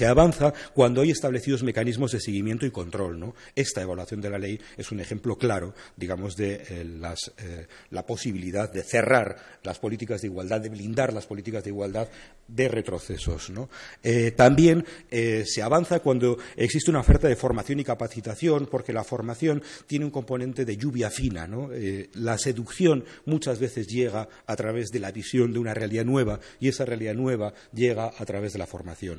Se avanza cuando hay establecidos mecanismos de seguimiento y control. Esta evaluación de la ley es un ejemplo claro, digamos, de eh, eh, la posibilidad de cerrar las políticas de igualdad, de blindar las políticas de igualdad de retrocesos. Eh, también se avanza cuando existe una oferta de formación y capacitación, porque la formación tiene un componente de lluvia fina. la seducción muchas veces llega a través de la visión de una realidad nueva y esa realidad nueva llega a través de la formación.